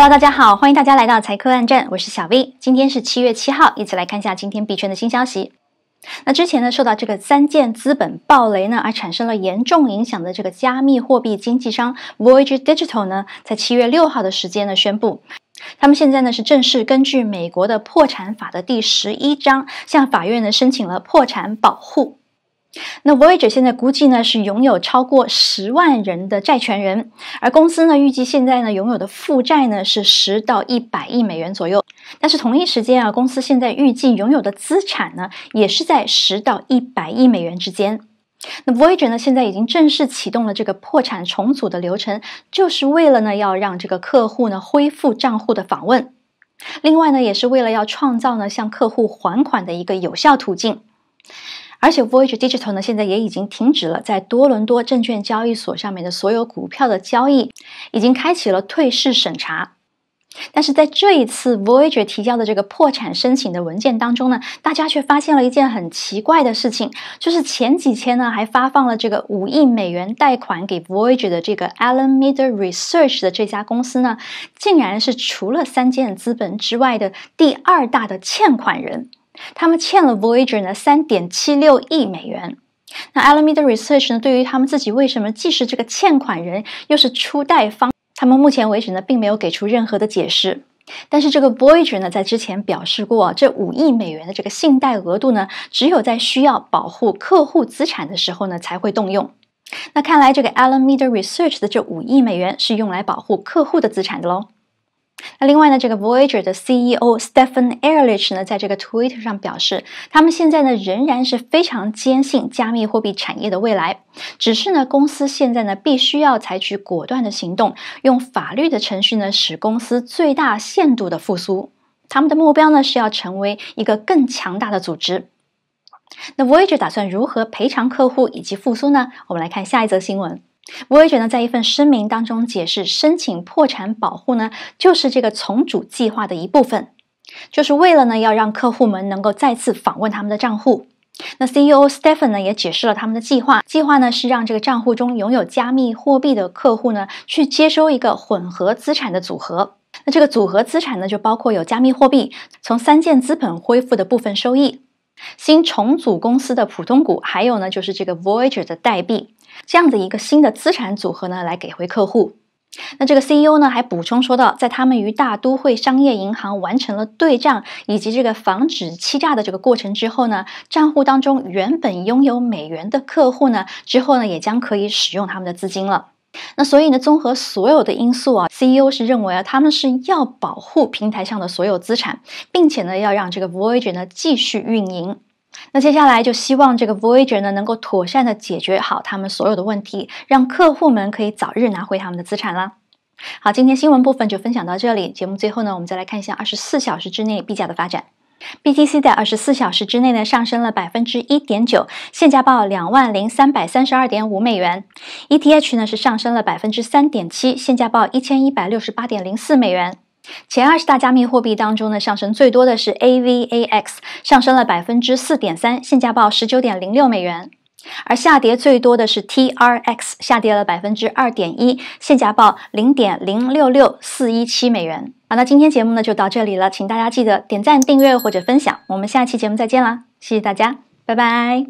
Hello，大家好，欢迎大家来到财科暗站，我是小 V。今天是七月七号，一起来看一下今天币圈的新消息。那之前呢，受到这个三箭资本爆雷呢，而产生了严重影响的这个加密货币经纪商 Voyage Digital 呢，在七月六号的时间呢，宣布他们现在呢是正式根据美国的破产法的第十一章，向法院呢申请了破产保护。那 Voyager 现在估计呢是拥有超过十万人的债权人，而公司呢预计现在呢拥有的负债呢是十到一百亿美元左右。但是同一时间啊，公司现在预计拥有的资产呢也是在十到一百亿美元之间。那 Voyager 呢现在已经正式启动了这个破产重组的流程，就是为了呢要让这个客户呢恢复账户的访问，另外呢也是为了要创造呢向客户还款的一个有效途径。而且，Voyager Digital 呢，现在也已经停止了在多伦多证券交易所上面的所有股票的交易，已经开启了退市审查。但是，在这一次 Voyager 提交的这个破产申请的文件当中呢，大家却发现了一件很奇怪的事情，就是前几天呢还发放了这个五亿美元贷款给 Voyager 的这个 a l a n m e d l e Research 的这家公司呢，竟然是除了三间资本之外的第二大的欠款人。他们欠了 Voyager 呢三点七六亿美元。那 Alameda Research 呢，对于他们自己为什么既是这个欠款人，又是出贷方，他们目前为止呢，并没有给出任何的解释。但是这个 Voyager 呢，在之前表示过，这五亿美元的这个信贷额度呢，只有在需要保护客户资产的时候呢，才会动用。那看来这个 Alameda Research 的这五亿美元是用来保护客户的资产的喽。那另外呢，这个 Voyager 的 CEO Stephen e l l i d g 呢，在这个 Twitter 上表示，他们现在呢仍然是非常坚信加密货币产业的未来，只是呢，公司现在呢必须要采取果断的行动，用法律的程序呢使公司最大限度的复苏。他们的目标呢是要成为一个更强大的组织。那 Voyager 打算如何赔偿客户以及复苏呢？我们来看下一则新闻。也觉呢，在一份声明当中解释，申请破产保护呢，就是这个重组计划的一部分，就是为了呢，要让客户们能够再次访问他们的账户。那 CEO Stephen 呢，也解释了他们的计划，计划呢是让这个账户中拥有加密货币的客户呢，去接收一个混合资产的组合。那这个组合资产呢，就包括有加密货币，从三件资本恢复的部分收益。新重组公司的普通股，还有呢，就是这个 Voyager 的代币，这样子一个新的资产组合呢，来给回客户。那这个 CEO 呢，还补充说到，在他们与大都会商业银行完成了对账以及这个防止欺诈的这个过程之后呢，账户当中原本拥有美元的客户呢，之后呢，也将可以使用他们的资金了。那所以呢，综合所有的因素啊，CEO 是认为啊，他们是要保护平台上的所有资产，并且呢，要让这个 Voyager 呢继续运营。那接下来就希望这个 Voyager 呢能够妥善的解决好他们所有的问题，让客户们可以早日拿回他们的资产啦。好，今天新闻部分就分享到这里，节目最后呢，我们再来看一下二十四小时之内币价的发展。BTC 在二十四小时之内呢，上升了百分之一点九，现价报两万零三百三十二点五美元。ETH 呢是上升了百分之三点七，现价报一千一百六十八点零四美元。前二十大加密货币当中呢，上升最多的是 AVAX，上升了百分之四点三，现价报十九点零六美元。而下跌最多的是 TRX，下跌了百分之二点一，现价报零点零六六四一七美元。好，那今天节目呢就到这里了，请大家记得点赞、订阅或者分享。我们下期节目再见啦，谢谢大家，拜拜。